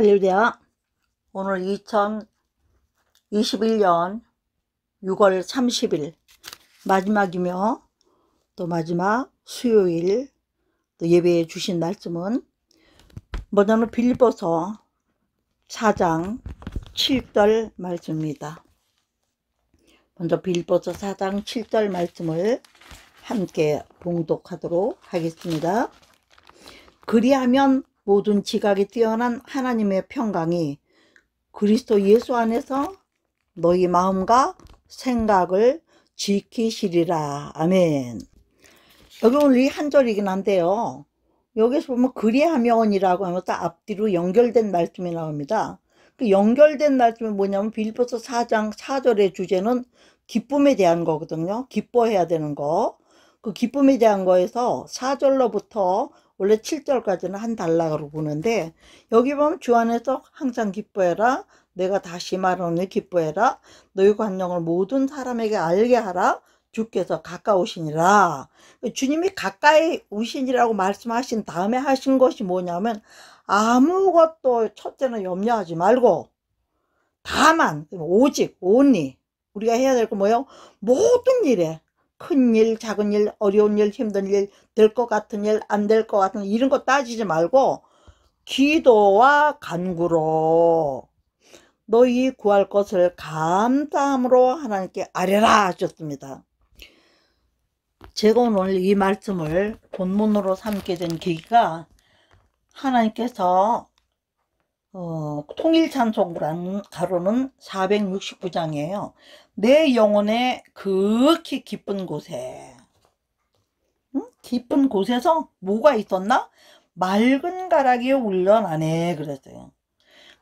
할렐루야. 오늘 2021년 6월 30일 마지막이며 또 마지막 수요일 또 예배해 주신 말씀은 먼저는 빌보서 4장 7절 말씀입니다. 먼저 빌보서 4장 7절 말씀을 함께 봉독하도록 하겠습니다. 그리하면 모든 지각이 뛰어난 하나님의 평강이 그리스도 예수 안에서 너희 마음과 생각을 지키시리라. 아멘. 여기 오늘 이한 절이긴 한데요. 여기서 보면 그리하면이라고 하면서 앞뒤로 연결된 말씀이 나옵니다. 그 연결된 말씀이 뭐냐면 빌보스 4장 4절의 주제는 기쁨에 대한 거거든요. 기뻐해야 되는 거. 그 기쁨에 대한 거에서 4절로부터 원래 7절까지는 한 달락으로 보는데 여기 보면 주 안에서 항상 기뻐해라 내가 다시 말하노니 기뻐해라 너희 관념을 모든 사람에게 알게 하라 주께서 가까우시니라 주님이 가까이 오시니라고 말씀하신 다음에 하신 것이 뭐냐면 아무것도 첫째는 염려하지 말고 다만 오직 온니 우리가 해야 될 거 뭐예요 모든 일에 큰 일, 작은 일, 어려운 일, 힘든 일, 될 것 같은 일, 안 될 것 같은 일, 이런 거 따지지 말고 기도와 간구로 너희 구할 것을 감사함으로 하나님께 아뢰라 하셨습니다. 제가 오늘 이 말씀을 본문으로 삼게 된 계기가 하나님께서 어, 통일찬송부라는 가로는 469장이에요. 내 영혼의 극히 깊은 곳에 응? 깊은 곳에서 뭐가 있었나? 맑은 가락이 울려나네 그랬어요.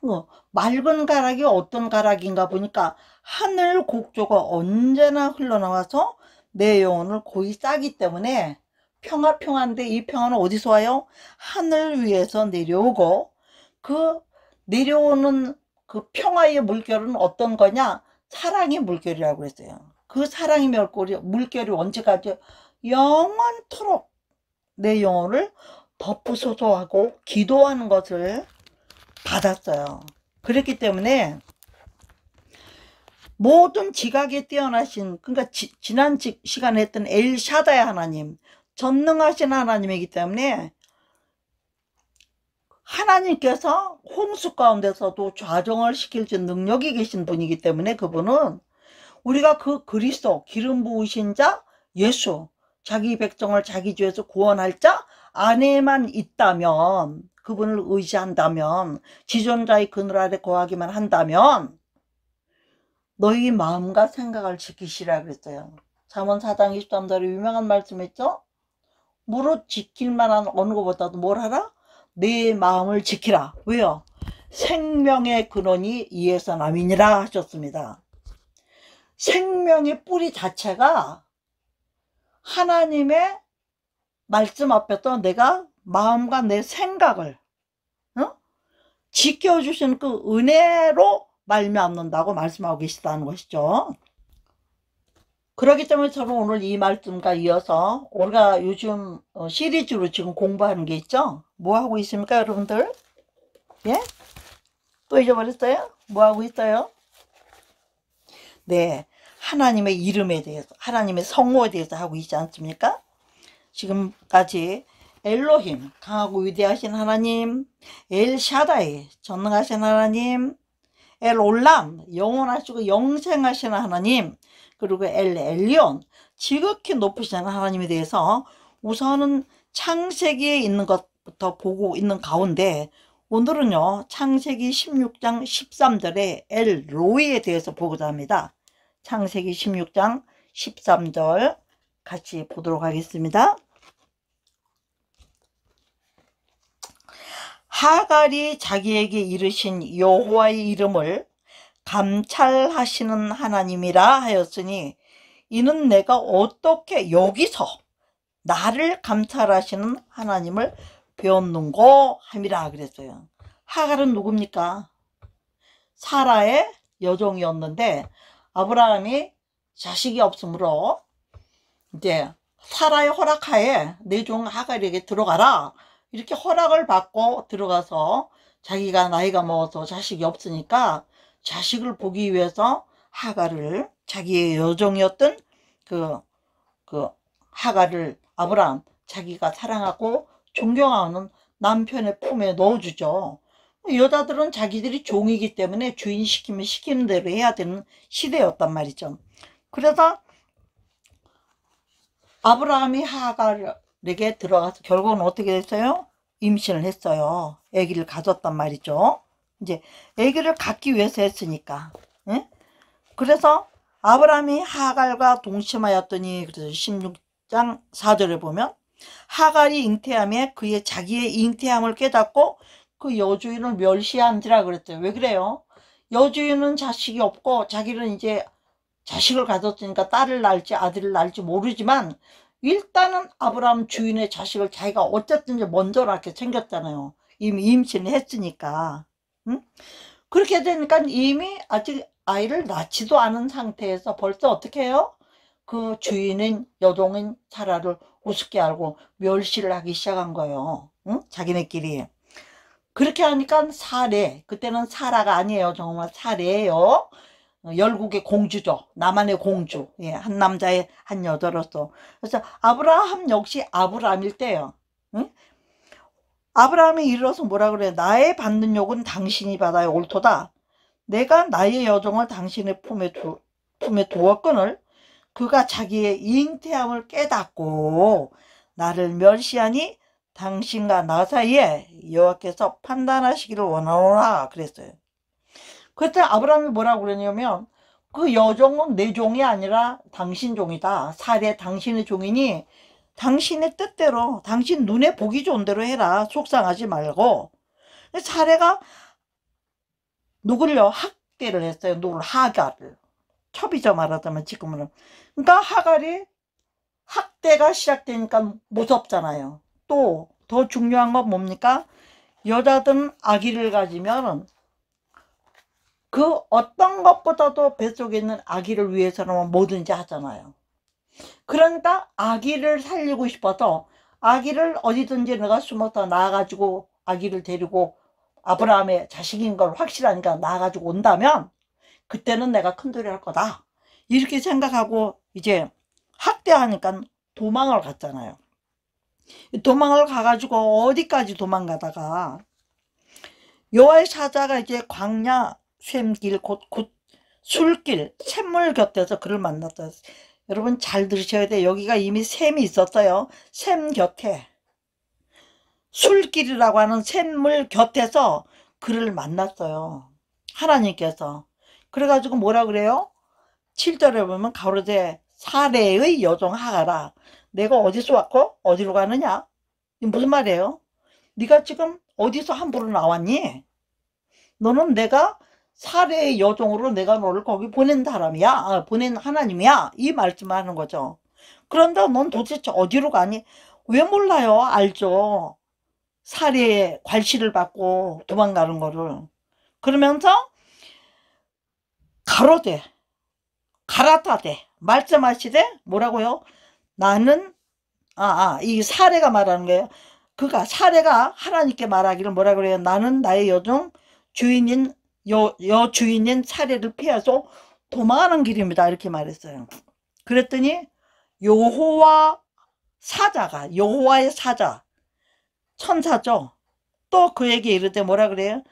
어, 맑은 가락이 어떤 가락인가 보니까 하늘 곡조가 언제나 흘러나와서 내 영혼을 고이 싸기 때문에 평화평화인데 이 평화는 어디서 와요? 하늘 위에서 내려오고 그 내려오는 그 평화의 물결은 어떤 거냐? 사랑의 물결이라고 했어요. 그 사랑의 물결이, 물결이 언제까지 영원토록 내 영혼을 덮부소서하고 기도하는 것을 받았어요. 그렇기 때문에 모든 지각에 뛰어나신 그러니까 지, 지난 시간에 했던 엘샤다의 하나님 전능하신 하나님이기 때문에 하나님께서 홍수 가운데서도 좌정을 시킬 줄 능력이 계신 분이기 때문에 그분은 우리가 그 그리스도 기름 부으신 자 예수 자기 백성을 자기 주에서 구원할 자 안에만 있다면 그분을 의지한다면 지존자의 그늘 아래 거하기만 한다면 너희 마음과 생각을 지키시라 그랬어요. 잠언 4장 23절에 유명한 말씀 했죠? 무릇 지킬 만한 어느 것보다도 뭘 하라? 내 네 마음을 지키라. 왜요? 생명의 근원이 이에서 남이니라 하셨습니다. 생명의 뿌리 자체가 하나님의 말씀 앞에서 내가 마음과 내 생각을 어? 지켜주신 그 은혜로 말미암는다고 말씀하고 계시다는 것이죠. 그렇기 때문에 저는 오늘 이 말씀과 이어서 우리가 요즘 어, 시리즈로 지금 공부하는 게 있죠. 뭐 하고 있습니까 여러분들? 예? 또 잊어버렸어요? 뭐 하고 있어요? 네. 하나님의 이름에 대해서 하나님의 성모에 대해서 하고 있지 않습니까? 지금까지 엘로힘 강하고 위대하신 하나님 엘샤다이 전능하신 하나님 엘올람 영원하시고 영생하신 하나님 그리고 엘 엘리온 지극히 높으신 시 하나님에 대해서 우선은 창세기에 있는 것부터 보고 있는 가운데 오늘은요 창세기 16장 1 3절에엘 로이에 대해서 보고자 합니다 창세기 16장 13절 같이 보도록 하겠습니다 하갈이 자기에게 이르신 여호와의 이름을 감찰하시는 하나님이라 하였으니 이는 내가 어떻게 여기서 나를 감찰하시는 하나님을 배웠는고 함이라 그랬어요. 하갈은 누굽니까? 사라의 여종이었는데 아브라함이 자식이 없으므로 이제 사라의 허락하에 내종 네 하갈에게 들어가라 이렇게 허락을 받고 들어가서 자기가 나이가 먹어서 자식이 없으니까 자식을 보기 위해서 하가를 자기의 여정이었던 그, 그 하가를 아브라함 자기가 사랑하고 존경하는 남편의 품에 넣어주죠. 여자들은 자기들이 종이기 때문에 주인 시키면 시키는 대로 해야 되는 시대였단 말이죠. 그래서 아브라함이 하갈에게 들어가서 결국은 어떻게 됐어요? 임신을 했어요. 아기를 가졌단 말이죠. 이제 애기를 갖기 위해서 했으니까. 예? 그래서 아브라함이 하갈과 동심하였더니 그래서 16장 4절에 보면 하갈이 잉태함에 그의 자기의 잉태함을 깨닫고 그 여주인을 멸시한지라 그랬대요. 왜 그래요? 여주인은 자식이 없고 자기는 이제 자식을 가졌으니까 딸을 낳을지 아들을 낳을지 모르지만 일단은 아브라함 주인의 자식을 자기가 어쨌든지 먼저 낳게 챙겼잖아요. 이미 임신을 했으니까. 응? 그렇게 되니까 이미 아직 아이를 낳지도 않은 상태에서 벌써 어떻게 해요? 그 주인인 여동인 사라를 우습게 알고 멸시를 하기 시작한 거예요. 응? 자기네끼리. 그렇게 하니까 사례, 그때는 사라가 아니에요. 정말 사례예요. 열국의 공주죠. 나만의 공주. 예, 한 남자의 한 여자로서. 그래서 아브라함 역시 아브라함일 때예요. 응? 아브라함이 이르러서 뭐라 그래 나의 받는 욕은 당신이 받아야 옳도다. 내가 나의 여종을 당신의 품에, 두, 품에 두었건을 그가 자기의 잉태함을 깨닫고 나를 멸시하니 당신과 나 사이에 여호와께서 판단하시기를 원하노라 그랬어요. 그때 아브라함이 뭐라고 그러냐면 그 여종은 내 종이 아니라 당신 종이다. 사례 당신의 종이니 당신의 뜻대로 당신 눈에 보기 좋은 대로 해라 속상하지 말고 사례가 누굴요 학대를 했어요 누굴 하가를 협의죠 말하자면 지금은 그러니까 하갈이 학대가 시작되니까 무섭잖아요 또 더 중요한 건 뭡니까 여자든 아기를 가지면 그 어떤 것보다도 뱃속에 있는 아기를 위해서는 뭐든지 하잖아요 그러니까 아기를 살리고 싶어서 아기를 어디든지 내가 숨어서 나가지고 아기를 데리고 아브라함의 자식인 걸 확실하니까 나가지고 와 온다면 그때는 내가 큰소리 할 거다 이렇게 생각하고 이제 학대하니까 도망을 갔잖아요 도망을 가가지고 어디까지 도망가다가 여호와의 사자가 이제 광야 샘길 곧곧 술길 샘물 곁에서 그를 만났다 여러분 잘 들으셔야 돼 여기가 이미 샘이 있었어요. 샘 곁에. 술길이라고 하는 샘물 곁에서 그를 만났어요. 하나님께서. 그래가지고 뭐라 그래요? 7절에 보면 가로되 사례의 여종 하가라. 내가 어디서 왔고 어디로 가느냐? 무슨 말이에요? 네가 지금 어디서 함부로 나왔니? 너는 내가 사례의 여종으로 내가 너를 거기 보낸 사람이야 아, 보낸 하나님이야 이 말씀을 하는 거죠 그런데 넌 도대체 어디로 가니 왜 몰라요 알죠 살해의 관시를 받고 도망가는 거를 그러면서 가로되 갈아타되 말씀하시되 뭐라고요 나는 아이 아, 사례가 말하는 거예요 그가 사례가 하나님께 말하기를 뭐라 그래요 나는 나의 여종 주인인 여, 여 주인인 차례를 피해서 도망하는 길입니다. 이렇게 말했어요. 그랬더니 여호와 사자가 여호와의 사자 천사죠. 또 그에게 이르되 뭐라 그래요?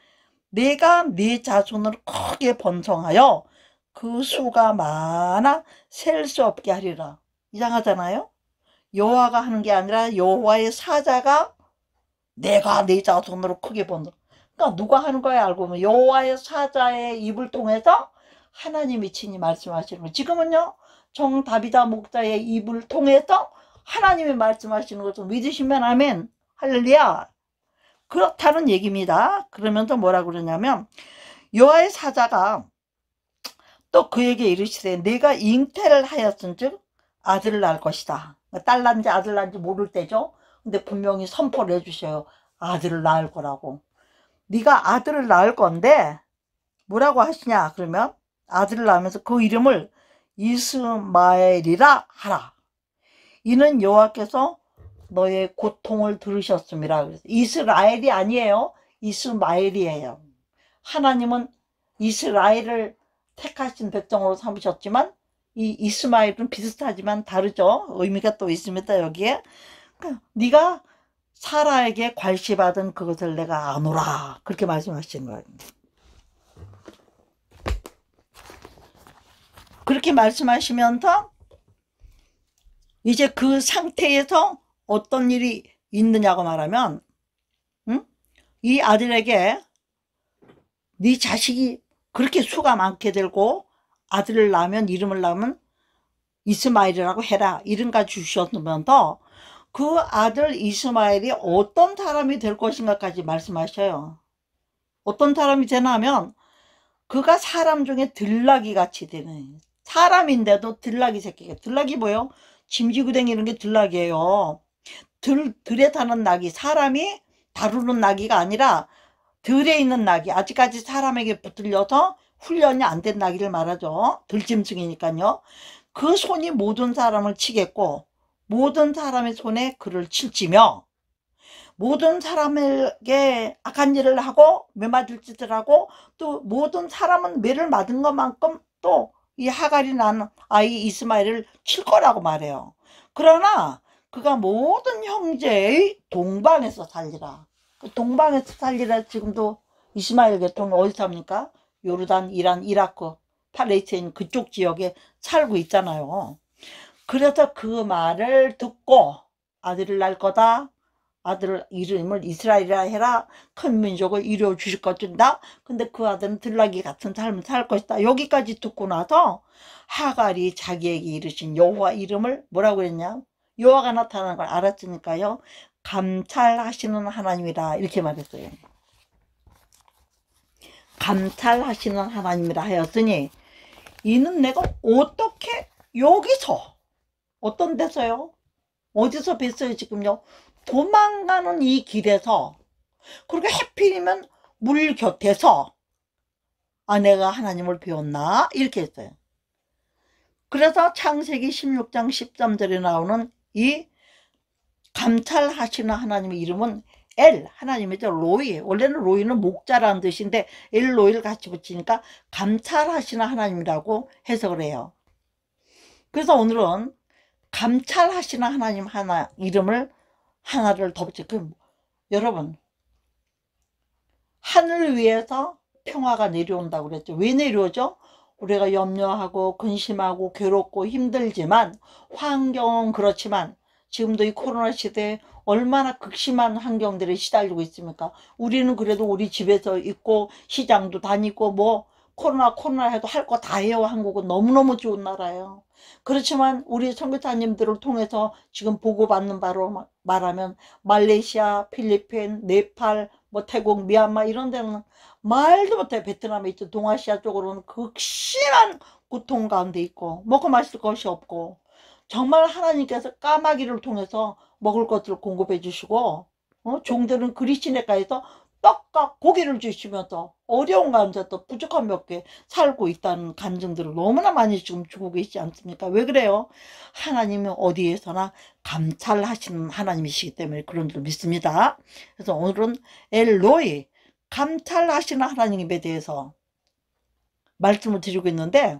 내가 네 자손을 크게 번성하여 그 수가 많아 셀 수 없게 하리라. 이상하잖아요. 여호와가 하는 게 아니라 여호와의 사자가 내가 네 자손으로 크게 번성. 그러니까 누가 하는 거야 알고 보면 여호와의 사자의 입을 통해서 하나님이 친히 말씀하시는 거 지금은요 정다비다 목자의 입을 통해서 하나님이 말씀하시는 것을 믿으시면 아멘 할렐루야 그렇다는 얘기입니다 그러면서 뭐라 그러냐면 여호와의 사자가 또 그에게 이르시되 내가 잉태를 하였은즉 아들을 낳을 것이다 그러니까 딸 난지 아들 난지 모를 때죠 근데 분명히 선포를 해주셔요 아들을 낳을 거라고 네가 아들을 낳을 건데 뭐라고 하시냐 그러면 아들을 낳으면서 그 이름을 이스마엘이라 하라 이는 여호와께서 너의 고통을 들으셨습니다 그래서 이스라엘이 아니에요 이스마엘이에요 하나님은 이스라엘을 택하신 백정으로 삼으셨지만 이 이스마엘은 비슷하지만 다르죠 의미가 또 있습니다 여기에 그러니까 네가 사라에게 관시받은 그것을 내가 아노라 그렇게 말씀하신 거예요. 그렇게 말씀하시면서 이제 그 상태에서 어떤 일이 있느냐고 말하면 응? 이 아들에게 네 자식이 그렇게 수가 많게 되고 아들을 낳으면 이름을 낳으면 이스마일이라고 해라 이름까 주셨으면서 그 아들 이스마엘이 어떤 사람이 될 것인가까지 말씀하셔요. 어떤 사람이 되냐면 그가 사람 중에 들락이 같이 되는 사람인데도 들락이 새끼가 들락이 뭐예요? 짐지구댕이는 게 들락이에요. 들, 들에 타는 낙이 사람이 다루는 낙이가 아니라 들에 있는 낙이 아직까지 사람에게 붙들려서 훈련이 안 된 낙이를 말하죠. 들짐승이니까요. 그 손이 모든 사람을 치겠고 모든 사람의 손에 그를 칠치며 모든 사람에게 악한 일을 하고 매맞을 짓을 하고 또 모든 사람은 매를 맞은 것만큼 또 이 하갈이 난 아이 이스마엘을 칠 거라고 말해요. 그러나 그가 모든 형제의 동방에서 살리라. 그 동방에서 살리라 지금도 이스마엘 계통은 어디 삽니까? 요르단, 이란, 이라크, 팔레스인 그쪽 지역에 살고 있잖아요. 그래서 그 말을 듣고 아들을 낳을 거다. 아들 이름을 이스라엘이라 해라. 큰 민족을 이루어 주실 것이다. 근데 그 아들은 들락이 같은 삶을 살 것이다. 여기까지 듣고 나서 하갈이 자기에게 이르신 여호와 이름을 뭐라고 했냐? 여호와가 나타나는 걸 알았으니까요. 감찰하시는 하나님이라 이렇게 말했어요. 감찰하시는 하나님이라 하였으니 이는 내가 어떻게 여기서 어떤 데서요? 어디서 뵀어요 지금요? 도망가는 이 길에서 그렇게 해필이면 물 곁에서 아 내가 하나님을 배웠나 이렇게 했어요 그래서 창세기 16장 13절에 나오는 이 감찰하시는 하나님의 이름은 엘 하나님이죠 로이 원래는 로이는 목자라는 뜻인데 엘 로이를 같이 붙이니까 감찰하시는 하나님이라고 해석을 해요 그래서 오늘은 감찰하시는 하나님 하나 이름을 하나를 덮치고 그, 여러분 하늘 위에서 평화가 내려온다고 그랬죠. 왜 내려오죠? 우리가 염려하고 근심하고 괴롭고 힘들지만 환경은 그렇지만 지금도 이 코로나 시대에 얼마나 극심한 환경들에 시달리고 있습니까? 우리는 그래도 우리 집에서 있고 시장도 다니고 뭐 코로나 코로나 해도 할 거 다 해요 한국은 너무너무 좋은 나라예요 그렇지만 우리 청교사님들을 통해서 지금 보고받는 바로 말하면 말레이시아 필리핀 네팔 뭐 태국 미얀마 이런 데는 말도 못해 베트남에 있죠 동아시아 쪽으로는 극심한 고통 가운데 있고 먹고 마실 것이 없고 정말 하나님께서 까마귀를 통해서 먹을 것들을 공급해 주시고 어? 종들은 그리스인에가서 떡과 고기를 주시면서 어려운 가운데 또 부족한 몇 개 살고 있다는 간증들을 너무나 많이 지금 주고 계시지 않습니까? 왜 그래요? 하나님은 어디에서나 감찰하시는 하나님이시기 때문에 그런 줄 믿습니다. 그래서 오늘은 엘로이 감찰하시는 하나님에 대해서 말씀을 드리고 있는데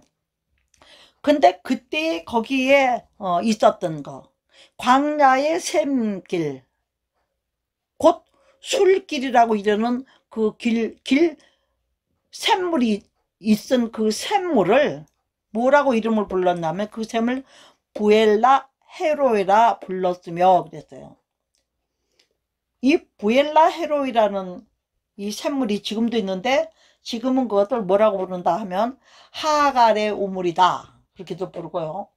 근데 그때 거기에 어, 있었던 거 광야의 샘길 곧 술길이라고 이러는 그 길, 길, 샘물이 있은 그 샘물을 뭐라고 이름을 불렀냐면 그 샘을 부엘라 헤로이라 불렀으며 그랬어요. 이 부엘라 헤로이라는 이 샘물이 지금도 있는데 지금은 그것을 뭐라고 부른다 하면 하갈의 우물이다 그렇게도 부르고요.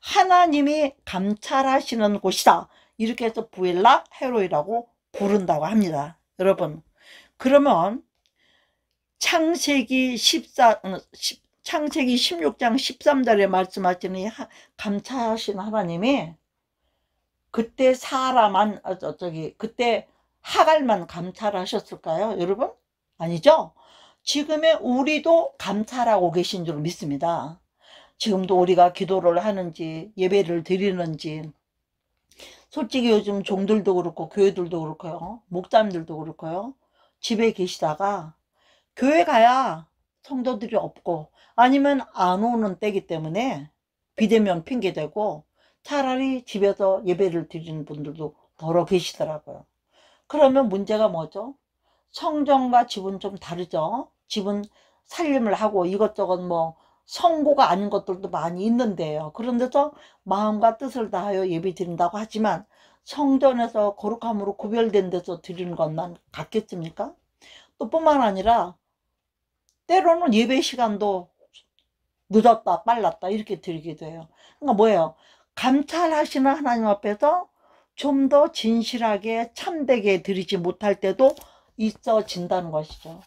하나님이 감찰하시는 곳이다 이렇게 해서 부엘라 헤로이라고 부른다고 합니다. 여러분 그러면 창세기 14 어, 창세기 16장 13절에 말씀하시니 감사하신 하나님이 그때 사람만 어, 저기 그때 하갈만 감찰 하셨을까요 여러분 아니죠 지금의 우리도 감찰하고 계신 줄 믿습니다 지금도 우리가 기도를 하는지 예배를 드리는지 솔직히 요즘 종들도 그렇고 교회들도 그렇고요. 목사님들도 그렇고요. 집에 계시다가 교회 가야 성도들이 없고 아니면 안 오는 때기 때문에 비대면 핑계대고 차라리 집에서 예배를 드리는 분들도 더러 계시더라고요. 그러면 문제가 뭐죠? 성전과 집은 좀 다르죠? 집은 살림을 하고 이것저것 뭐 성고가 아닌 것들도 많이 있는데요. 그런데도 마음과 뜻을 다하여 예배 드린다고 하지만 성전에서 거룩함으로 구별된 데서 드리는 것만 같겠습니까? 또 뿐만 아니라 때로는 예배 시간도 늦었다 빨랐다 이렇게 드리게 돼요. 그러니까 뭐예요? 감찰하시는 하나님 앞에서 좀 더 진실하게 참되게 드리지 못할 때도 있어진다는 것이죠.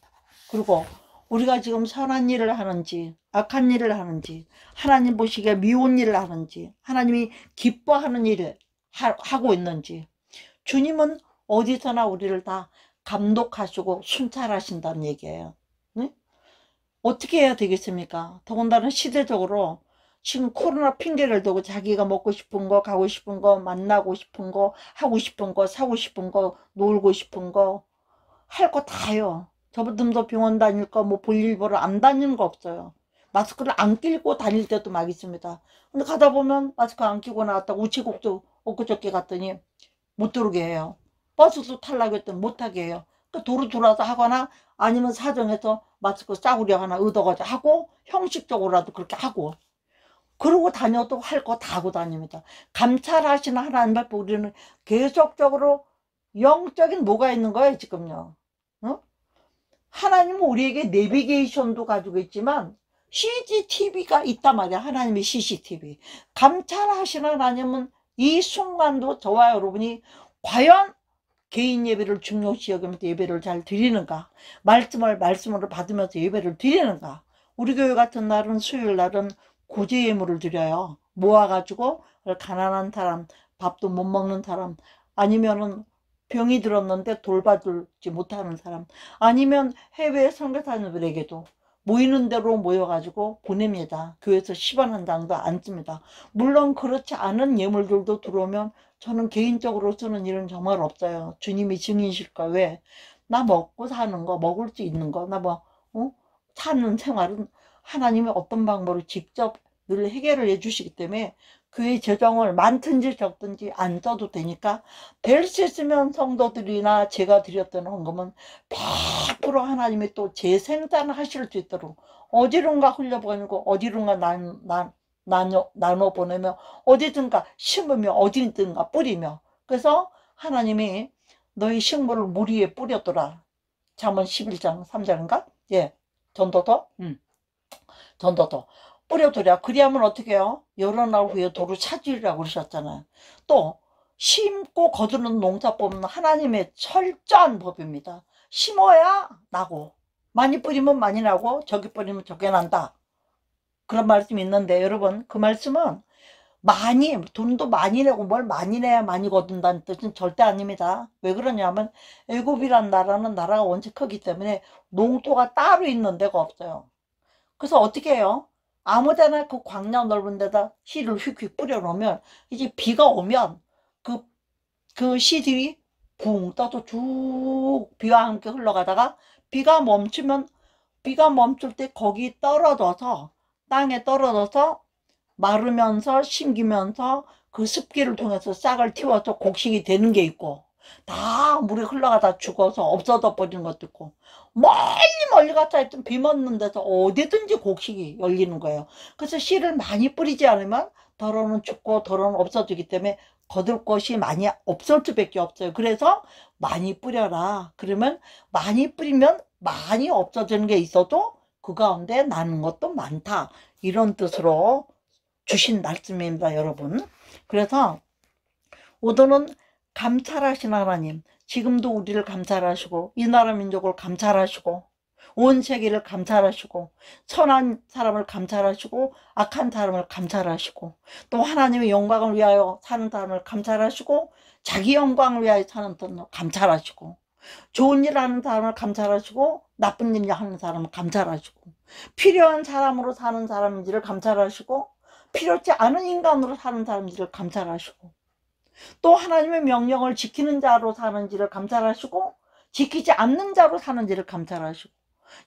그리고 우리가 지금 선한 일을 하는지 악한 일을 하는지 하나님 보시기에 미운 일을 하는지 하나님이 기뻐하는 일을 하, 하고 있는지 주님은 어디서나 우리를 다 감독하시고 순찰하신다는 얘기예요 응? 어떻게 해야 되겠습니까 더군다나 시대적으로 지금 코로나 핑계를 대고 자기가 먹고 싶은 거 가고 싶은 거 만나고 싶은 거 하고 싶은 거 사고 싶은 거 놀고 싶은 거 할 거 다요 저번에 도 병원 다닐 거뭐 볼일 보러 안 다니는 거 없어요 마스크를 안 끼고 다닐 때도 막 있습니다. 근데 가다 보면 마스크 안 끼고 나왔다 우체국도 엊그저께 갔더니 못 들어오게 해요. 버스도 탈락했더니 못하게 해요. 그 도로 돌아서 하거나 아니면 사정해서 마스크 싸구려 하나 얻어가지 하고 형식적으로라도 그렇게 하고 그러고 다녀도 할 거 다 하고 다닙니다. 감찰하시는 하나님 앞에 우리는 계속적으로 영적인 뭐가 있는 거예요 지금요. 응? 하나님은 우리에게 내비게이션도 가지고 있지만 CCTV가 있단 말이야. 하나님의 CCTV. 감찰하시는 하나님은 이 순간도 저와 여러분이 과연 개인 예배를 중요시 여기면서 예배를 잘 드리는가 말씀을 말씀으로 받으면서 예배를 드리는가 우리 교회 같은 날은 수요일 날은 고제 예물을 드려요 모아가지고 가난한 사람 밥도 못 먹는 사람 아니면은 병이 들었는데 돌봐주지 못하는 사람 아니면 해외 선교사님들에게도 모이는 대로 모여가지고 보냅니다. 교회에서 시반한 당도 안 씁니다. 물론 그렇지 않은 예물들도 들어오면 저는 개인적으로 쓰는 일은 정말 없어요. 주님이 증인실까 왜? 나 먹고 사는 거, 먹을 수 있는 거, 나 뭐, 어? 사는 생활은 하나님이 어떤 방법으로 직접 늘 해결을 해주시기 때문에 그의 재정을 많든지 적든지 안 써도 되니까 될수 있으면 성도들이나 제가 드렸던 헌금은 100% 하나님이 또 재생산하실 수 있도록 어디론가 흘려보내고 어디론가 나눠, 나눠 보내며 어디든가 심으며 어디든가 뿌리며 그래서 하나님이 너희 식물을 물 위에 뿌렸더라 잠언 11장 3절인가? 예 전도도 음. 전도도 뿌려두랴. 그리하면 어떻게 해요? 여러 날 후에 도로 찾으리라고 그러셨잖아요. 또 심고 거두는 농사법은 하나님의 철저한 법입니다. 심어야 나고 많이 뿌리면 많이 나고 적게 뿌리면 적게 난다. 그런 말씀이 있는데 여러분 그 말씀은 많이 돈도 많이 내고 뭘 많이 내야 많이 거둔다는 뜻은 절대 아닙니다. 왜 그러냐면 애굽이란 나라는 나라가 원체 크기 때문에 농토가 따로 있는 데가 없어요. 그래서 어떻게 해요? 아무데나 그 광량 넓은 데다 씨를 휙휙 뿌려놓으면 이제 비가 오면 그, 그 씨들이 붕 떠서 쭉 비와 함께 흘러가다가 비가 멈추면 비가 멈출 때 거기 떨어져서 땅에 떨어져서 마르면서 심기면서 그 습기를 통해서 싹을 틔워서 곡식이 되는 게 있고 다 물이 흘러가다 죽어서 없어져 버리는 것도 있고 멀리 멀리 갔다 했던 비 맞는 데서 어디든지 곡식이 열리는 거예요. 그래서 씨를 많이 뿌리지 않으면 더러는 죽고 더러는 없어지기 때문에 거둘 것이 많이 없을 수밖에 없어요. 그래서 많이 뿌려라. 그러면 많이 뿌리면 많이 없어지는 게 있어도 그 가운데 나는 것도 많다. 이런 뜻으로 주신 말씀입니다, 여러분. 그래서 오늘은 감찰하신 하나님, 지금도 우리를 감찰하시고 이 나라 민족을 감찰하시고 온 세계를 감찰하시고 선한 사람을 감찰하시고 악한 사람을 감찰하시고 또 하나님의 영광을 위하여 사는 사람을 감찰하시고 자기 영광을 위하여 사는 사람을 감찰하시고 좋은 일 하는 사람을 감찰하시고 나쁜 일 하는 사람을 감찰하시고 필요한 사람으로 사는 사람인지를 감찰하시고 필요치 않은 인간으로 사는 사람인지를 감찰하시고 또 하나님의 명령을 지키는 자로 사는지를 감찰하시고 지키지 않는 자로 사는지를 감찰하시고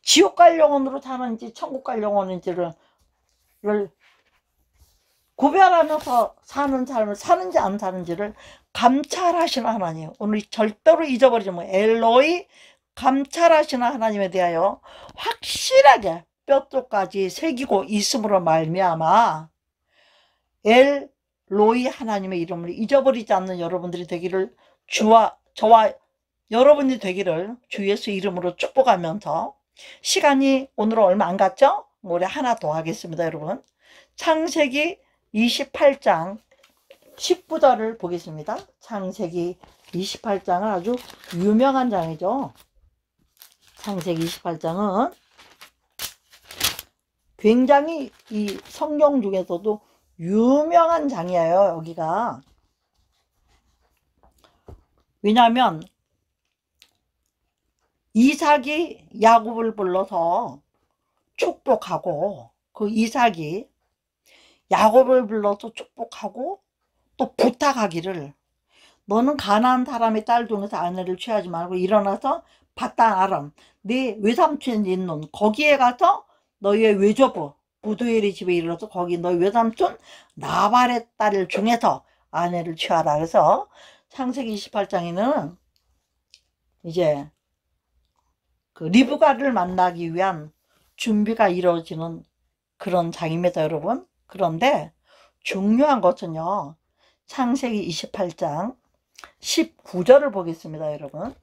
지옥 갈 영혼으로 사는지 천국 갈 영혼인지를 구별하면서 사는 삶을 사는지 안 사는지를 감찰하시는 하나님 오늘 절대로 잊어버리지 뭐 엘로이 감찰하시는 하나님에 대하여 확실하게 뼛쪽까지 새기고 있음으로 말미암아 엘 로이 하나님의 이름을 잊어버리지 않는 여러분들이 되기를 주와 저와 여러분이 되기를 주 예수 이름으로 축복하면서 시간이 오늘은 얼마 안 갔죠? 올해 하나 더 하겠습니다 여러분 창세기 28장 19절을 보겠습니다 창세기 28장은 아주 유명한 장이죠 창세기 28장은 굉장히 이 성경 중에서도 유명한 장이에요 여기가 왜냐하면 이삭이 야곱을 불러서 축복하고 그 이삭이 야곱을 불러서 축복하고 또 부탁하기를 너는 가난한 사람의 딸 중에서 아내를 취하지 말고 일어나서 바탄 아람 네 외삼촌 있는 거기에 가서 너희의 외조부 부두엘의 집에 이르러서 거기 너 외삼촌 나발의 딸을 중에서 아내를 취하라 그래서 창세기 28장에는 이제 그 리브가를 만나기 위한 준비가 이루어지는 그런 장입니다 여러분 그런데 중요한 것은요 창세기 28장 19절을 보겠습니다 여러분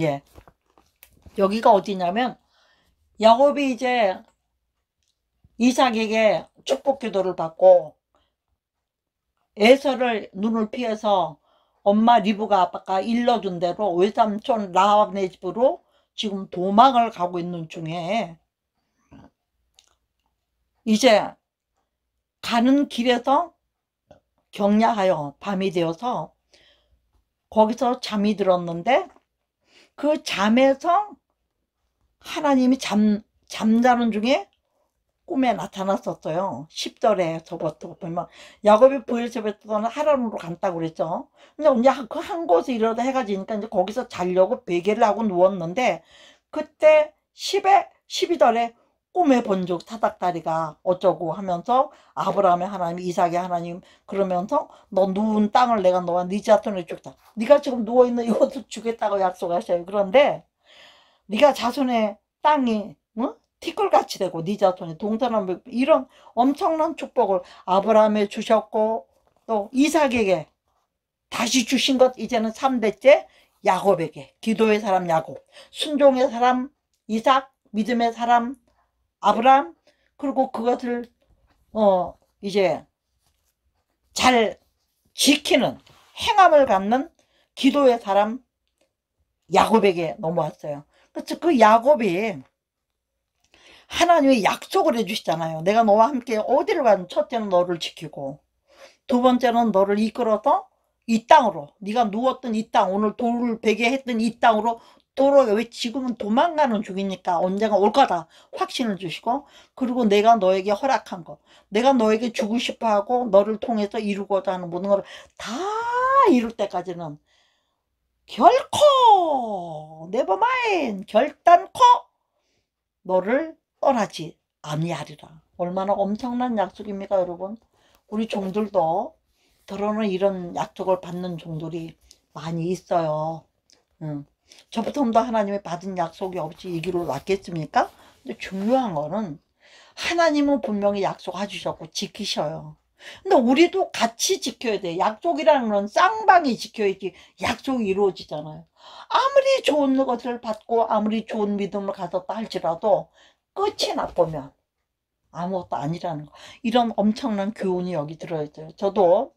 예 여기가 어디냐면 야곱이 이제 이삭에게 축복 기도를 받고 에서를 눈을 피해서 엄마 리브가 아빠가 일러준 대로 외삼촌 라합네 집으로 지금 도망을 가고 있는 중에 이제 가는 길에서 경야하여 밤이 되어서 거기서 잠이 들었는데 그 잠에서 하나님이 잠, 잠자는 중에 꿈에 나타났었어요. 10절에 저것도 보면 야곱이 부엘세베 떠 하란으로 간다고 그랬죠. 근데 이제 그한 그 곳에 이러다 해가 지니까 이제 거기서 자려고 베개를 하고 누웠는데 그때 10에 12절에 꿈에 본 적 사닥다리가 어쩌고 하면서 아브라함의 하나님 이삭의 하나님 그러면서 너 누운 땅을 내가 너와 네자손을죽다 네가 지금 누워있는 이것을 주겠다고 약속하셔요. 그런데 네가 자손의 땅이 티끌같이 되고 네 자손이 동서남 이런 엄청난 축복을 아브라함에 주셨고 또 이삭에게 다시 주신 것 이제는 3대째 야곱에게 기도의 사람 야곱 순종의 사람 이삭 믿음의 사람 아브라함 그리고 그것을 어 이제 잘 지키는 행함을 갖는 기도의 사람 야곱에게 넘어왔어요. 그래서 그 야곱이 하나님이 약속을 해주시잖아요. 내가 너와 함께 어디를 가든 첫째는 너를 지키고 두 번째는 너를 이끌어서 이 땅으로 네가 누웠던 이땅 오늘 돌을 베게 했던 이 땅으로 도로 왜 지금은 도망가는 중이니까 언젠가 올 거다 확신을 주시고 그리고 내가 너에게 허락한 거 내가 너에게 주고 싶어 하고 너를 통해서 이루고자 하는 모든 걸 다 이룰 때까지는 결코 네버마인 결단코 너를 떠나지 아니하리라. 얼마나 엄청난 약속입니까 여러분? 우리 종들도 들어는 이런 약속을 받는 종들이 많이 있어요. 음. 저부터도 하나님의 받은 약속이 없이 이 길로 왔겠습니까? 근데 중요한 거는 하나님은 분명히 약속하주셨고 지키셔요. 근데 우리도 같이 지켜야 돼. 약속이라는 건 쌍방이 지켜야지 약속이 이루어지잖아요. 아무리 좋은 것을 받고 아무리 좋은 믿음을 가졌다 할지라도 끝이 나쁘면 아무것도 아니라는 거. 이런 엄청난 교훈이 여기 들어있어요. 저도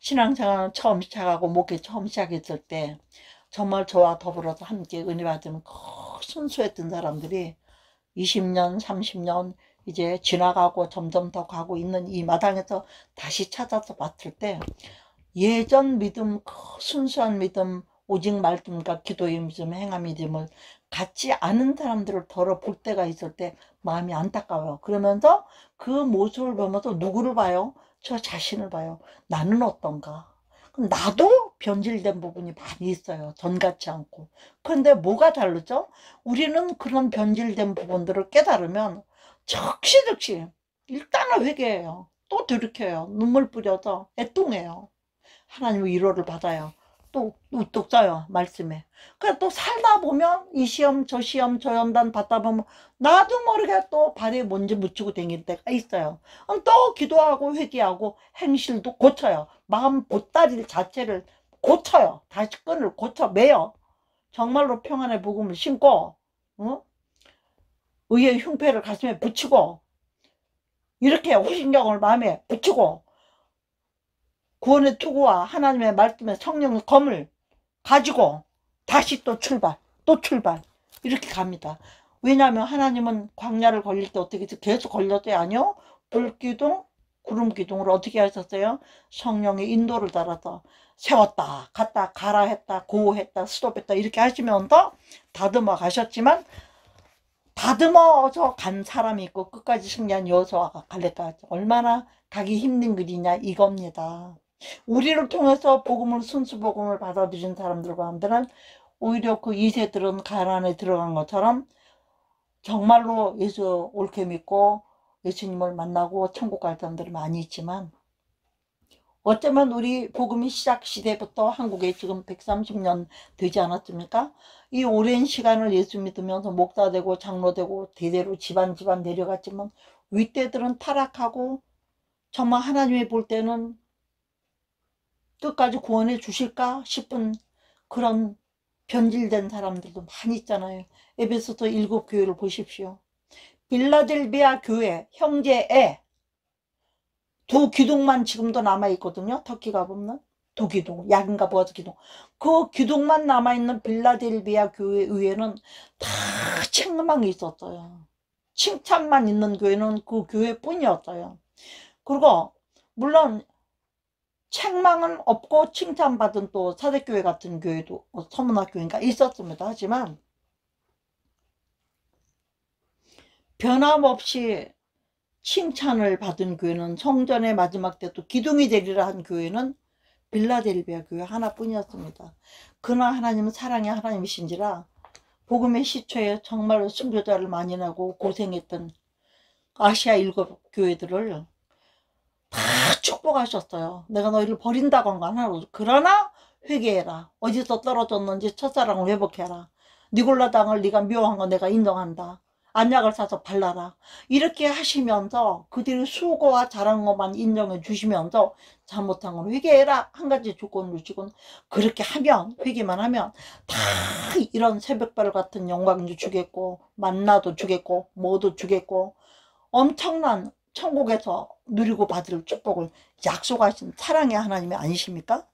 신앙생활 처음 시작하고 목회 처음 시작했을 때 정말 저와 더불어서 함께 은혜 받으면 순수했던 사람들이 20년, 30년 이제 지나가고 점점 더 가고 있는 이 마당에서 다시 찾아서 봤을 때 예전 믿음, 순수한 믿음, 오직 말씀과 기도의 믿음, 행함의 믿음을 같지 않은 사람들을 더러 볼 때가 있을 때 마음이 안타까워요. 그러면서 그 모습을 보면서 누구를 봐요? 저 자신을 봐요. 나는 어떤가? 나도 변질된 부분이 많이 있어요. 전 같지 않고. 그런데 뭐가 다르죠? 우리는 그런 변질된 부분들을 깨달으면 즉시즉시 일단은 회개해요. 또 들이켜요. 눈물 뿌려서 애통해요. 하나님 위로를 받아요. 또 우뚝 서요 말씀에 그래 그러니까 또 살다 보면 이 시험 저 시험 저 연단 받다 보면 나도 모르게 또 발에 먼지 묻히고 댕길 때가 있어요 그럼 또 기도하고 회개하고 행실도 고쳐요 마음 보따리 자체를 고쳐요 다시 끈을 고쳐 매요 정말로 평안의 복음을 신고 어? 의의 흉패를 가슴에 붙이고 이렇게 호신경을 마음에 붙이고 구원의 투구와 하나님의 말씀의 성령의 검을 가지고 다시 또 출발 또 출발 이렇게 갑니다 왜냐하면 하나님은 광야를 걸릴 때 어떻게 해서 계속 걸렸대 아니요 불기둥 구름기둥을 어떻게 하셨어요 성령의 인도를 따라서 세웠다 갔다 가라 했다 고했다 스톱했다 이렇게 하시면서 다듬어 가셨지만 다듬어서 간 사람이 있고 끝까지 승리한 여호수아가 갈랬다 얼마나 가기 힘든 글이냐 이겁니다 우리를 통해서 복음을 순수 복음을 받아들인 사람들과 함들는 오히려 그이세들은 가난에 들어간 것처럼 정말로 예수 옳게 믿고 예수님을 만나고 천국 갈 사람들이 많이 있지만 어쩌면 우리 복음이 시작 시대부터 한국에 지금 130년 되지 않았습니까? 이 오랜 시간을 예수 믿으면서 목사되고 장로되고 대대로 집안 집안 내려갔지만 윗대들은 타락하고 정말 하나님이볼 때는 끝까지 구원해 주실까 싶은 그런 변질된 사람들도 많이 있잖아요. 에베소서 일곱 교회를 보십시오. 빌라델비아 교회 형제에 두 기둥만 지금도 남아있거든요. 터키 가보면 두 기둥, 야긴가 보아서 뭐 기둥. 그 기둥만 남아있는 빌라델비아 교회 의회는 다 책망이 있었어요. 칭찬만 있는 교회는 그 교회뿐이었어요. 그리고 물론 책망은 없고 칭찬받은 또 사대교회 같은 교회도 어, 서문학교인가 있었습니다. 하지만 변함없이 칭찬을 받은 교회는 성전의 마지막 때 또 기둥이 되리라 한 교회는 빌라델비아 교회 하나뿐이었습니다. 그나 하나님은 사랑의 하나님이신지라 복음의 시초에 정말로 순교자를 많이 나고 고생했던 아시아 일곱 교회들을 다 축복하셨어요. 내가 너희를 버린다건가 하나로. 그러나 회개해라. 어디서 떨어졌는지 첫사랑을 회복해라. 니골라 당을 네가 미워한 건 내가 인정한다. 안약을 사서 발라라. 이렇게 하시면서 그뒤의 수고와 잘한 것만 인정해 주시면서 잘못한 걸 회개해라. 한 가지 조건을 주시곤 그렇게 하면 회개만 하면 다 이런 새벽별 같은 영광도 주겠고 만나도 주겠고 뭐도 주겠고 엄청난 천국에서 누리고 받을 축복을 약속하신 사랑의 하나님이 아니십니까?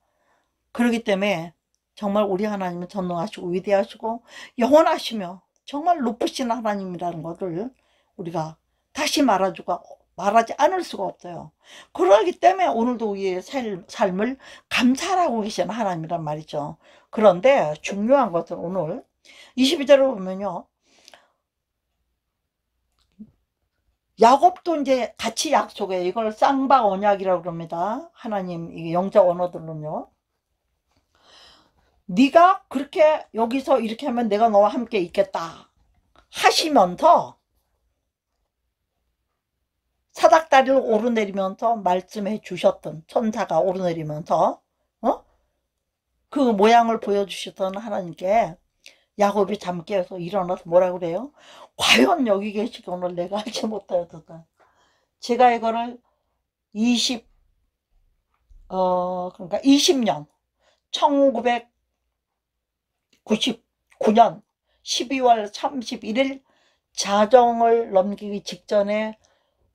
그렇기 때문에 정말 우리 하나님은 전능하시고 위대하시고 영원하시며 정말 높으신 하나님이라는 것을 우리가 다시 말아주고 말하지 않을 수가 없어요. 그러기 때문에 오늘도 우리의 삶을 감사하고 계시 하나님이란 말이죠. 그런데 중요한 것은 오늘 22절을 보면요. 야곱도 이제 같이 약속해 이걸 쌍박 언약이라고 그럽니다. 하나님 영적 언어들은요. 네가 그렇게 여기서 이렇게 하면 내가 너와 함께 있겠다 하시면서 사닥다리를 오르내리면서 말씀해 주셨던 천사가 오르내리면서 어? 그 모양을 보여주시던 하나님께 야곱이 잠깨서 일어나서 뭐라 그래요? 과연 여기 계시기 오늘 내가 알지 못하였다. 제가 이거를 20, 어, 그러니까 20년, 1999년 12월 31일 자정을 넘기기 직전에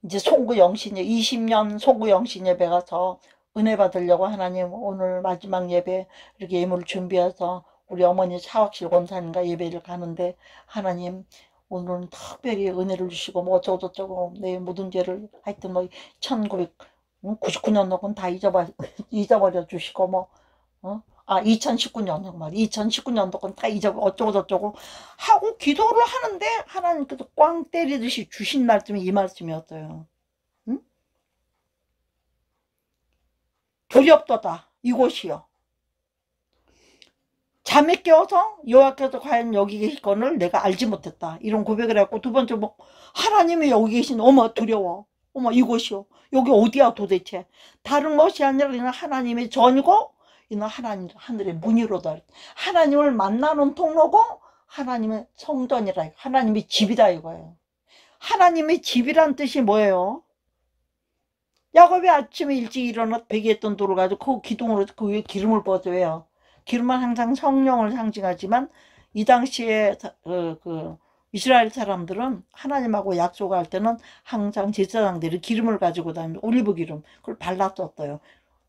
이제 송구 영신 예 20년 송구 영신 예배 가서 은혜 받으려고 하나님 오늘 마지막 예배 이렇게 예물을 준비해서 우리 어머니 차옥실 권사님과 예배를 가는데 하나님 오늘은 특별히 은혜를 주시고 뭐 어쩌고저쩌고 내 모든 죄를 하여튼 뭐1 9 9 9년하고다 잊어버, 려 주시고 뭐 어? 아 2019년도 말 2019년도 건다 잊어버 어쩌고 저쩌고 하고 기도를 하는데 하나님께서 꽝 때리듯이 주신 말씀이 이 말씀이었어요 응? 두렵도다 이곳이요 잠에 깨어서 여호와께서 과연 여기 계실 건을 내가 알지 못했다 이런 고백을 했고 두 번째 뭐 하나님이 여기 계신 어머 두려워 어머 이곳이요 여기 어디야 도대체 다른 것이 아니라 이는 하나님의 전이고 이는 하나님 하늘의 문이로다 하나님을 만나는 통로고 하나님의 성전이라 하나님의 집이다 이거예요 하나님의 집이란 뜻이 뭐예요 야곱이 아침에 일찍 일어나 베개했던 돌을 가지고 그 기둥으로 그 위에 기름을 뻗어요 기름은 항상 성령을 상징하지만 이 당시에 그, 그 이스라엘 사람들은 하나님하고 약속할 때는 항상 제사장들이 기름을 가지고 다니면 올리브 기름 그걸 발랐었어요.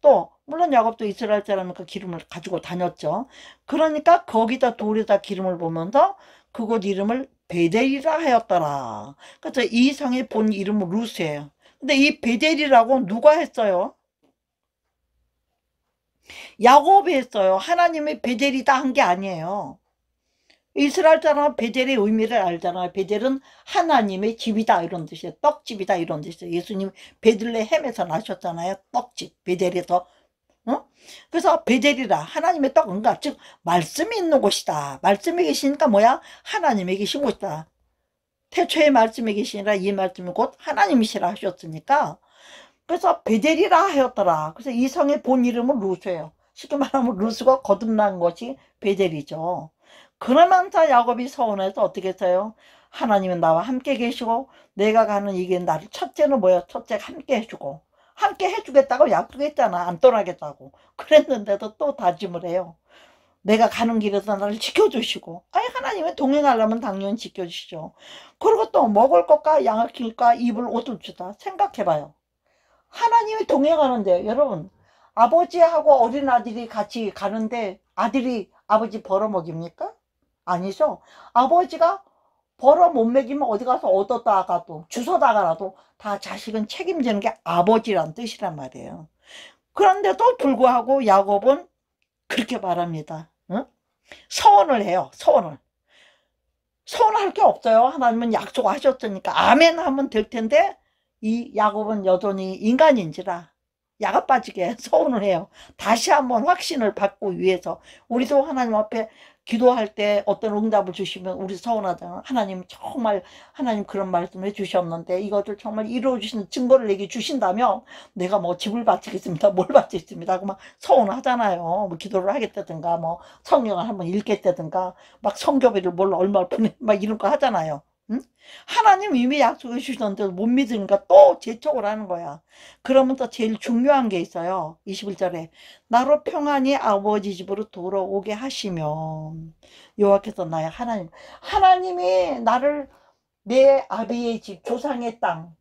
또 물론 야곱도 이스라엘 사람이니까 그 기름을 가지고 다녔죠. 그러니까 거기다 돌에다 기름을 보면서 그곳 이름을 베델이라 하였더라. 그래서 이성의본 이름은 루스예요. 근데 이 베델이라고 누가 했어요? 야곱이 했어요. 하나님의 베델이다 한 게 아니에요. 이스라엘 사람은 베델의 의미를 알잖아요. 베델은 하나님의 집이다 이런 뜻이에요. 떡집이다 이런 뜻이에요. 예수님 베들레헴에서 나셨잖아요. 떡집 베델에서 어? 그래서 베델이라 하나님의 떡인가 즉 말씀이 있는 곳이다. 말씀이 계시니까 뭐야? 하나님이 계신 곳이다. 태초에 말씀이 계시니라 이 말씀이 곧 하나님이시라 하셨으니까 그래서 베델이라 하였더라. 그래서 이 성의 본 이름은 루스예요. 쉽게 말하면 루스가 거듭난 것이 베델이죠. 그나마자 야곱이 서운해서 어떻게 했어요? 하나님은 나와 함께 계시고 내가 가는 이게 나를 첫째는 뭐야? 첫째 함께 해주고 함께 해주겠다고 약속했잖아. 안 떠나겠다고. 그랬는데도 또 다짐을 해요. 내가 가는 길에서 나를 지켜주시고 아니 하나님은 동행하려면 당연히 지켜주시죠. 그리고 또 먹을 것과 양을 길과 입을 옷을 주다 생각해봐요. 하나님이 동행하는데 여러분 아버지하고 어린 아들이 같이 가는데 아들이 아버지 벌어먹입니까? 아니죠 아버지가 벌어 못 먹이면 어디 가서 얻었다가도 주워다가라도 다 자식은 책임지는 게 아버지란 뜻이란 말이에요 그런데도 불구하고 야곱은 그렇게 말합니다 응? 서원을 해요 서원을 서원할 게 없어요 하나님은 약속하셨으니까 아멘 하면 될 텐데 이 야곱은 여전히 인간인지라 야가 빠지게 서운을 해요. 다시 한번 확신을 받고 위해서 우리도 하나님 앞에 기도할 때 어떤 응답을 주시면 우리 서운하잖아. 하나님 정말 하나님 그런 말씀을 주셨는데 이것을 정말 이루어 주시는 증거를 내게 주신다면 내가 뭐 집을 바치겠습니다. 뭘 바치겠습니다. 막 서운하잖아요. 뭐 기도를 하겠다든가 뭐성령을 한번 읽겠다든가 막 성교비를 뭘 얼마 보내 막 이런 거 하잖아요. 응? 하나님 이미 약속해 주셨는데 못 믿으니까 또 재촉을 하는 거야. 그러면 또 제일 중요한 게 있어요. 21절에 나로 평안히 아버지 집으로 돌아오게 하시면 요약해서 나의 하나님 하나님이 나를 내 아비의 집 조상의 땅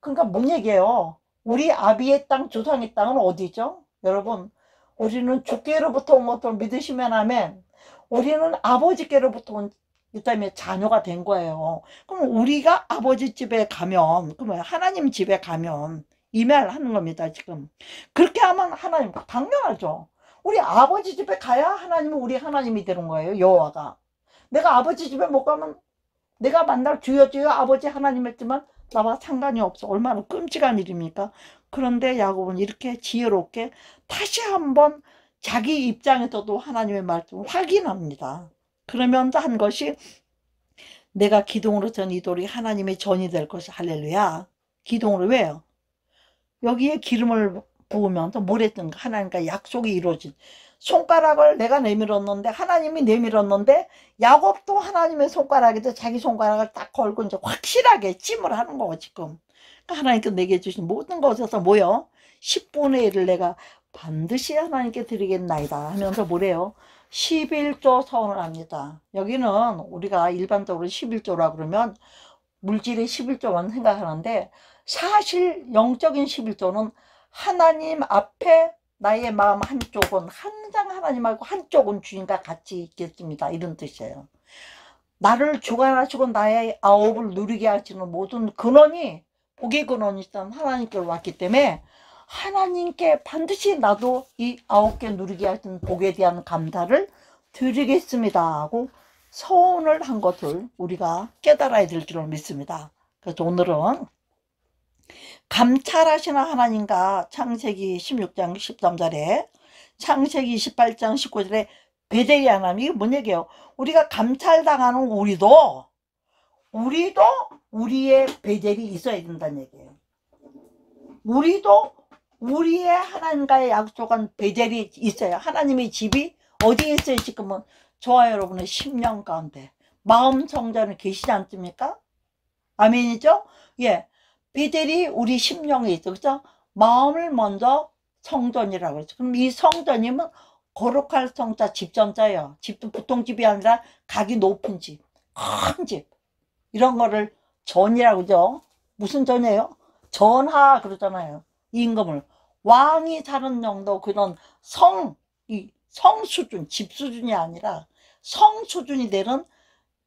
그러니까 뭔 얘기예요? 우리 아비의 땅 조상의 땅은 어디죠? 여러분 우리는 주께로부터 온 것을 믿으시면 아멘 우리는 아버지께로부터 온 이다음에 자녀가 된 거예요. 그럼 우리가 아버지 집에 가면 그러면 하나님 집에 가면 임할하는 겁니다 지금. 그렇게 하면 하나님 당연하죠. 우리 아버지 집에 가야 하나님은 우리 하나님이 되는 거예요 여호와가. 내가 아버지 집에 못 가면 내가 만날 주여 주여 아버지 하나님 했지만 나와 상관이 없어. 얼마나 끔찍한 일입니까? 그런데 야곱은 이렇게 지혜롭게 다시 한번 자기 입장에서도 하나님의 말씀을 확인합니다. 그러면 서한 것이 내가 기둥으로 전 이 돌이 하나님의 전이 될 것이 할렐루야. 기둥으로 왜요? 여기에 기름을 부으면 또 뭐랬든가 하나님과 약속이 이루어진 손가락을 내가 내밀었는데 하나님이 내밀었는데 야곱도 하나님의 손가락에도 자기 손가락을 딱 걸고 이제 확실하게 찜을 하는 거 지금 그러니까 하나님께 내게 주신 모든 것에서 뭐요? 10분의 1을 내가 반드시 하나님께 드리겠나이다 하면서 뭐래요? 11조 서원을 합니다. 여기는 우리가 일반적으로 11조라 그러면 물질의 11조만 생각하는데 사실 영적인 11조는 하나님 앞에 나의 마음 한쪽은 항상 하나님하고 한쪽은 주인과 같이 있겠습니다. 이런 뜻이에요. 나를 주관하시고 나의 아홉을 누리게 하시는 모든 근원이 복의 근원이 있던 하나님께로 왔기 때문에 하나님께 반드시 나도 이 아홉 개 누리게 하신 복에 대한 감사를 드리겠습니다 하고 서원을 한 것을 우리가 깨달아야 될 줄을 믿습니다. 그래서 오늘은 감찰하시는 하나님과 창세기 16장 13절에 창세기 28장 19절에 베델이 하나님 이게 뭔 얘기예요? 우리가 감찰당하는 우리도 우리도 우리의 베델이 있어야 된다는 얘기예요. 우리도 우리의 하나님과의 약속은 베젤이 있어요. 하나님의 집이 어디에 있어요? 지금은 저와 여러분의 심령 가운데 마음 성전에 계시지 않습니까? 아멘이죠? 예. 베델이 우리 심령에 있어. 그죠? 마음을 먼저 성전이라고 그죠 그럼 이 성전이면 거룩할 성자 집전자예요. 집도 보통 집이 아니라 각이 높은 집, 큰 집. 이런 거를 전이라고 그죠? 무슨 전이에요? 전하 그러잖아요. 임금을 왕이 사는 정도 그런 성, 이 성 수준, 집 수준이 아니라 성 수준이 되는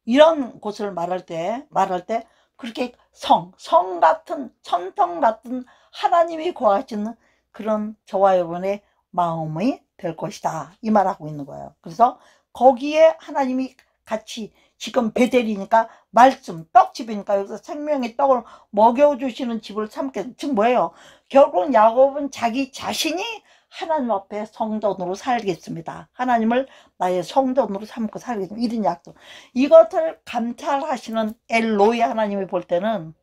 이런 곳을 말할 때, 말할 때 그렇게 성, 성 같은, 천성 같은 하나님이 구하시는 그런 저와 여러분의 마음이 될 것이다. 이 말하고 있는 거예요. 그래서 거기에 하나님이 같이 지금 베델이니까 말씀 떡집이니까 여기서 생명의 떡을 먹여주시는 집을 삼게 즉 뭐예요 결국 야곱은 자기 자신이 하나님 앞에 성전으로 살겠습니다. 하나님을 나의 성전으로 삼고 살겠습니다. 이런 약속. 이것을 감찰하시는 엘로이 하나님이 볼 때는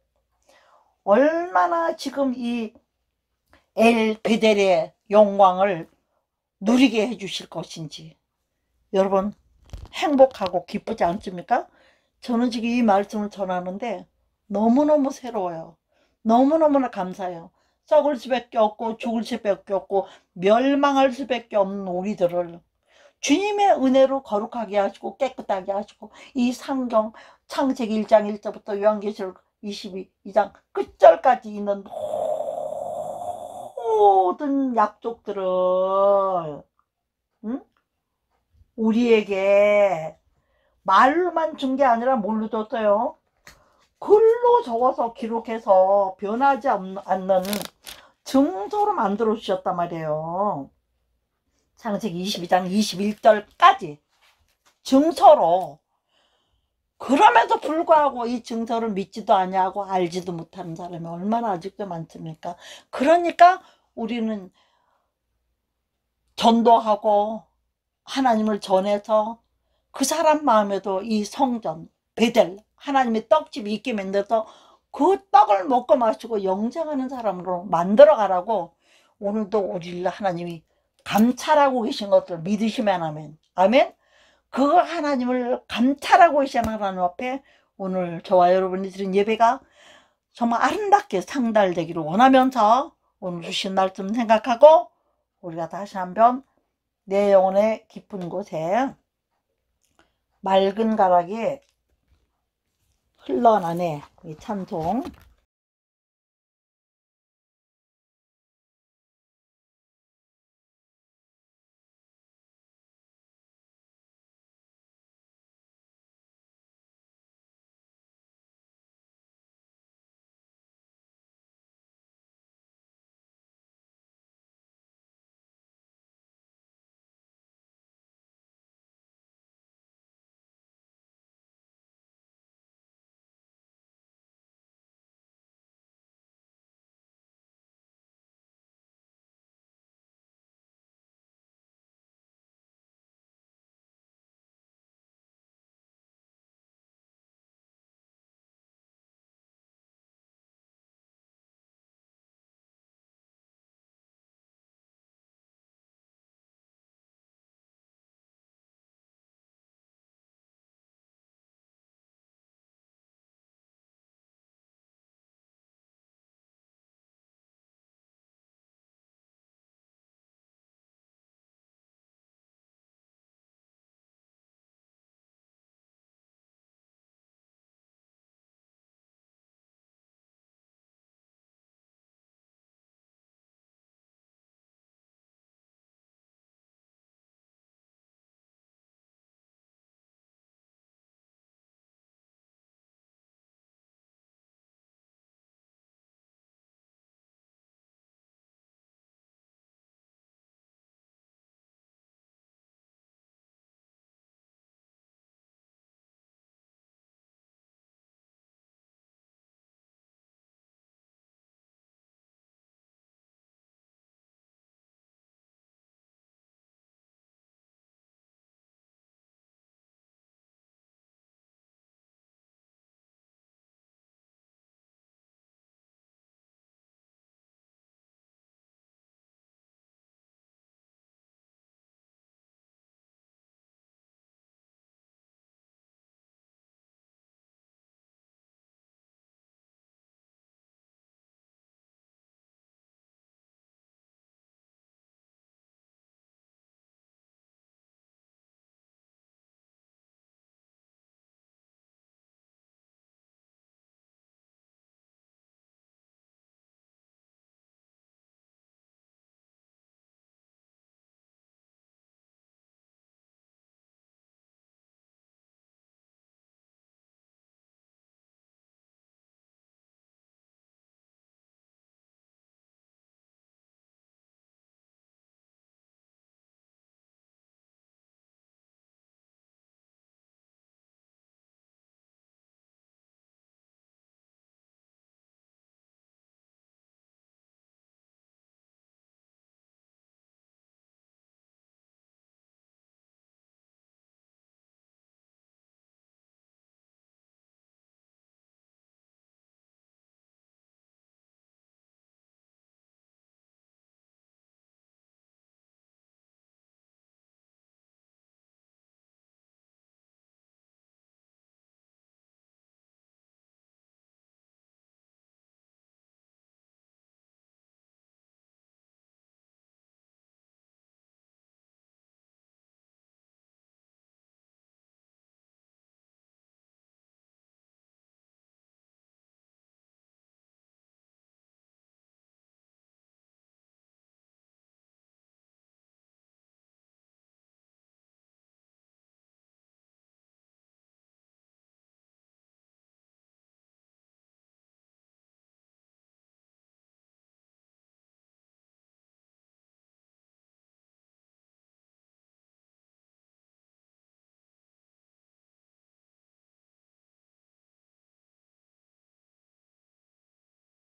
얼마나 지금 이 엘 베델의 영광을 누리게 해주실 것인지 여러분 행복하고 기쁘지 않습니까? 저는 지금 이 말씀을 전하는데 너무너무 새로워요. 너무너무나 감사해요. 썩을 수밖에 없고 죽을 수밖에 없고 멸망할 수밖에 없는 우리들을 주님의 은혜로 거룩하게 하시고 깨끗하게 하시고 이 상경 창세기 1장 1절부터 요한계시록 22장 끝절까지 있는 모든 약속들을 응? 우리에게 말로만 준 게 아니라 뭘로 줬어요? 글로 적어서 기록해서 변하지 않는 증서로 만들어 주셨단 말이에요. 창세기 22장 21절까지 증서로 그럼에도 불구하고 이 증서를 믿지도 아니하고 알지도 못하는 사람이 얼마나 아직도 많습니까? 그러니까 우리는 전도하고 하나님을 전해서 그 사람 마음에도 이 성전 베델 하나님의 떡집 있게 만들어서 그 떡을 먹고 마시고 영장하는 사람으로 만들어 가라고 오늘도 우리를 하나님이 감찰하고 계신 것을 믿으시면 아멘 아멘 그 하나님을 감찰하고 계신 하나님 앞에 오늘 저와 여러분이 드린 예배가 정말 아름답게 상달되기를 원하면서 오늘 주신 말씀 생각하고 우리가 다시 한번 내 영혼의 깊은 곳에 맑은 가락이 칠런 안에 이 찬송